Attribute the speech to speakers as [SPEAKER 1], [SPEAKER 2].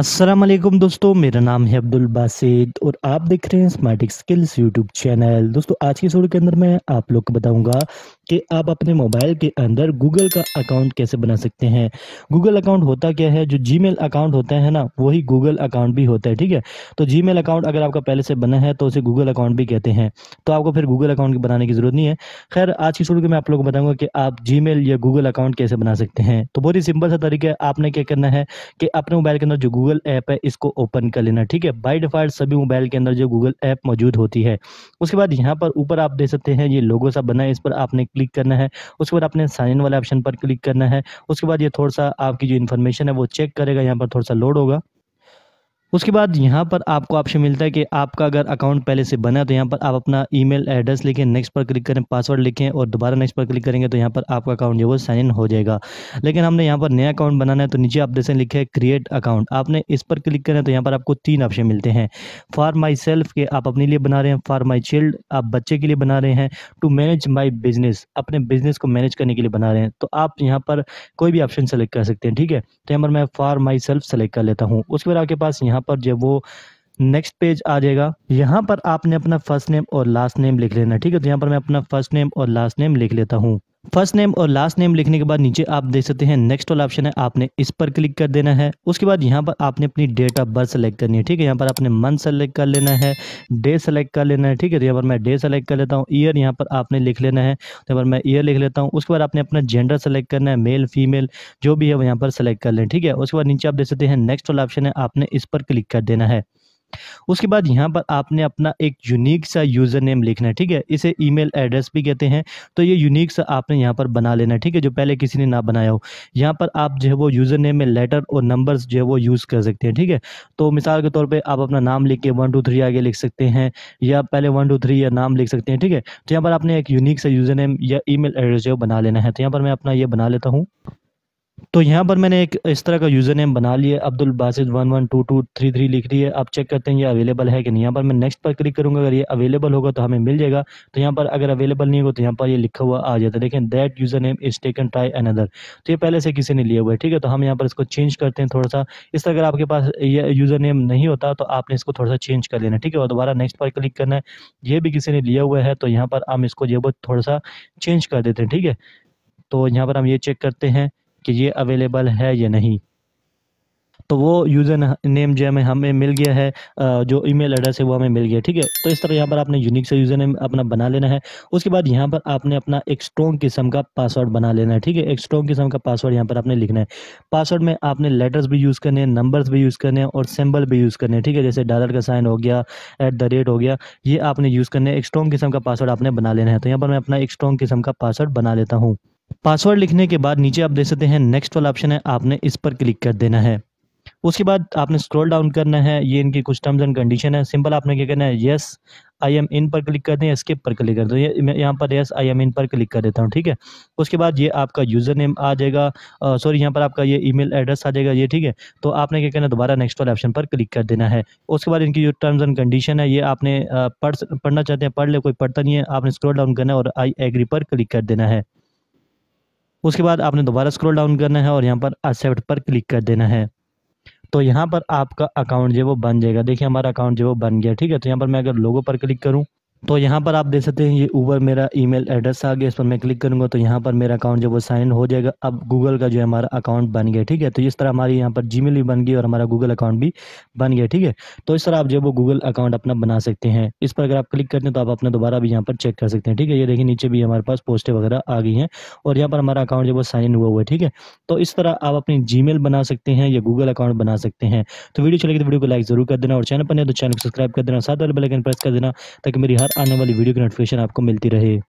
[SPEAKER 1] अस्सलाम वालेकुम दोस्तों मेरा नाम है अब्दुल बासित और आप देख रहे हैं स्मार्टिक स्किल्स यूट्यूब चैनल दोस्तों आज की वीडियो के अंदर मैं आप लोग को बताऊंगा कि आप अपने मोबाइल के अंदर गूगल का अकाउंट कैसे बना सकते हैं गूगल अकाउंट होता क्या है जो जी अकाउंट होता है ना वही गूगल अकाउंट भी होता है ठीक है तो जी अकाउंट अगर आपका पहले से बना है तो उसे गूगल अकाउंट भी कहते हैं तो आपको फिर गूगल अकाउंट बनाने की जरूरत नहीं है खैर आज की शुरू में आप लोगों को बताऊंगा कि आप जी या गूगल अकाउंट कैसे बना सकते हैं तो बहुत ही सिंपल सा तरीका है आपने क्या करना है कि अपने मोबाइल के अंदर जो गूगल ऐप है इसको ओपन कर लेना ठीक है बाई डिफॉल्ट सभी मोबाइल के अंदर जो गूगल ऐप मौजूद होती है उसके बाद यहाँ पर ऊपर आप देख सकते हैं ये लोगों सा बना है इस पर आपने क्लिक करना है उसके बाद आपने साइन इन वाले ऑप्शन पर क्लिक करना है उसके बाद ये थोड़ा सा आपकी जो इन्फॉर्मेशन है वो चेक करेगा यहाँ पर थोड़ा सा लोड होगा उसके बाद यहाँ पर आपको ऑप्शन मिलता है कि आपका अगर अकाउंट पहले से बना तो यहाँ पर आप अपना ईमेल एड्रेस लिखें नेक्स्ट पर क्लिक करें पासवर्ड लिखें और दोबारा नेक्स्ट पर क्लिक करेंगे तो यहाँ पर आपका अकाउंट जो है वो साइन इन हो जाएगा लेकिन हमने यहाँ पर नया अकाउंट बनाना है तो नीचे आप जैसे लिखे क्रिएट अकाउंट आपने इस पर क्लिक करें तो यहाँ पर आपको तीन ऑप्शन मिलते हैं फॉर माई सेल्फ के आप अपने लिए बना रहे हैं फॉर माई चिल्ड आप बच्चे के लिए बना रहे हैं टू मैनेज माई बिजनेस अपने बिजनेस को मैनेज करने के लिए बना रहे हैं तो आप यहाँ पर कोई भी ऑप्शन सेलेक्ट कर सकते हैं ठीक है तो यहाँ पर मैं फॉर माई सेल्फ सेलेक्ट कर लेता हूँ उसके बाद आपके पास यहाँ यहाँ पर जब वो नेक्स्ट पेज आ जाएगा यहाँ पर आपने अपना फर्स्ट नेम और लास्ट नेम लिख लेना ठीक है तो यहाँ पर मैं अपना फर्स्ट नेम और लास्ट नेम लिख लेता हूँ फर्स्ट नेम और लास्ट नेम लिखने के बाद नीचे आप देख सकते हैं नेक्स्ट वाला ऑप्शन है आपने इस पर क्लिक कर देना है उसके बाद यहाँ पर आपने अपनी डेट ऑफ बर्थ सेलेक्ट करनी है ठीक है यहाँ पर आपने मंथ सेलेक्ट कर लेना है डे सेलेक्ट कर लेना है ठीक है तो यहाँ पर मैं डे सेलेक्ट कर लेता हूँ ईयर यहाँ पर आपने लिख लेना है तो यहाँ पर मैं ईयर लिख लेता हूँ उसके बाद आपने अपना जेंडर सेलेक्ट करना है मेल फीमेल जो भी है वो यहाँ पर सेलेक्ट कर लें ठीक है उसके बाद नीचे आप देख सकते हैं नेक्स्ट वाला ऑप्शन है आपने इस पर क्लिक कर देना है उसके बाद यहाँ पर आपने अपना एक यूनिक सा यूज़र नेम लिखना है ठीक है इसे ईमेल एड्रेस भी कहते हैं तो ये यूनिक सा आपने यहाँ पर बना लेना ठीक है जो पहले किसी ने ना बनाया हो यहाँ पर आप जो है वो यूज़र नेम में लेटर और नंबर्स जो है वो यूज़ कर सकते हैं ठीक है तो मिसाल के तौर पर आप अपना नाम लिख के वन टू थ्री आगे लिख सकते हैं या पहले वन टू थ्री या नाम लिख सकते हैं ठीक है तो यहाँ पर आपने एक यूनिक सा यूज़र नेम या ई एड्रेस जो बना लेना है तो यहाँ पर मैं अपना ये बना लेता हूँ तो यहाँ पर मैंने एक इस तरह का यूज़र नेम बना लिया Abdul Basit one one two two three three लिख रही है आप चेक करते हैं ये अवेलेबल है कि नहीं यहाँ पर मैं नेक्स्ट पर क्लिक करूँगा अगर ये अवेलेबल होगा तो हमें मिल जाएगा तो यहाँ पर अगर अवेलेबल नहीं होगा तो यहाँ पर ये लिखा हुआ आ जाता है देखें that user name is taken try another तो ये पहले से किसी ने लिया हुआ है ठीक है तो हम यहाँ पर इसको चेंज करते हैं थोड़ा सा इस तरह अगर आपके पास ये यूज़र नेम नहीं होता तो आपने इसको थोड़ा सा चेंज कर लेना ठीक है और दोबारा नेक्स्ट पर क्लिक करना है ये भी किसी ने लिया हुआ है तो यहाँ पर हम इसको जो थोड़ा सा चेंज कर देते हैं ठीक है तो यहाँ पर हम ये चेक करते हैं कि ये अवेलेबल है या नहीं तो वो यूज़र नेम जो हमें हमें मिल गया है जो ईमेल एड्रेस है वो हमें मिल गया ठीक है तो इस तरह यहाँ पर आपने यूनिक से यूज़र नेम अपना बना लेना है उसके बाद यहाँ पर आपने अपना एक स्ट्रॉन्ग किस्म का पासवर्ड बना लेना है ठीक है एक स्ट्रॉन्ग किस्म का पासवर्ड यहाँ पर आपने लिखना है पासवर्ड में आपने लेटर्स भी यूज़ करने हैं नंबर्स भी यूज़ करने हैं और सिम्बल भी यूज़ करने हैं ठीक है जैसे डॉलर का साइन हो गया एट द रेट हो गया ये आपने यूज़ करने एक स्ट्रॉन्ग किस्म का पासवर्ड आपने बना लेना है तो यहाँ पर मैं अपना एक स्ट्रॉन्ग किस्म का पासवर्ड बना लेता हूँ पासवर्ड लिखने के बाद नीचे आप देख सकते हैं नेक्स्ट वाला ऑप्शन है आपने इस पर क्लिक कर देना है उसके बाद आपने स्क्रॉल डाउन करना है ये इनकी कुछ टर्म्स एंड कंडीशन है सिंपल आपने क्या करना है यस आई एम इन पर क्लिक कर दें स्किप पर क्लिक कर दो तो ये यहाँ पर यस आई एम इन पर क्लिक कर देता हूँ ठीक है उसके बाद ये आपका यूज़र नेम आ जाएगा सॉरी यहाँ पर आपका ये ईमेल एड्रेस आ जाएगा ये ठीक है तो आपने क्या करना है दोबारा नेक्स्ट वाले ऑप्शन पर क्लिक कर देना है उसके बाद इनकी जो टर्म्स एंड कंडीशन है ये आपने पढ़ पढ़ना चाहते हैं पढ़ ले कोई पढ़ता नहीं है आपने स्क्रोल डाउन करना है और आई एग्री पर क्लिक कर देना है उसके बाद आपने दोबारा स्क्रॉल डाउन करना है और यहाँ पर एक्सेप्ट पर क्लिक कर देना है तो यहाँ पर आपका अकाउंट जो है वो बन जाएगा देखिए हमारा अकाउंट जो है वो बन गया ठीक है तो यहाँ पर मैं अगर लोगों पर क्लिक करूँ तो यहाँ पर आप देख सकते हैं ये ऊबर मेरा ईमेल एड्रेस आ गया इस पर मैं क्लिक करूँगा तो यहाँ पर मेरा अकाउंट जो वो साइन हो जाएगा अब गूगल का जो है हमारा अकाउंट बन गया ठीक है तो इस तरह हमारी यहाँ पर जीमेल भी बन गई और हमारा गूगल अकाउंट भी बन गया ठीक है तो इस तरह आप जो वो गूगल अकाउंट अपना बना सकते हैं इस पर अगर आप क्लिक करते हैं तो आप अपना दोबारा भी यहाँ पर चेक कर सकते हैं ठीक है ये देखिए नीचे भी हमारे पास पोस्टें वगैरह आ गई हैं और यहाँ पर हमारा अकाउंट जो वो साइन हुआ हुआ है ठीक है तो इस तरह आप अपनी जी बना सकते हैं या गूगल अकाउंट बना सकते हैं तो वीडियो चलेगी तो वीडियो को लाइक जरूर कर देना और चैनल पर नहीं तो चैनल को सब्सक्राइब कर देना साथ वाले बेलाइकन प्रेस कर देना ताकि मेरी हर आने वाली वीडियो की नोटिफिकेशन आपको मिलती रहे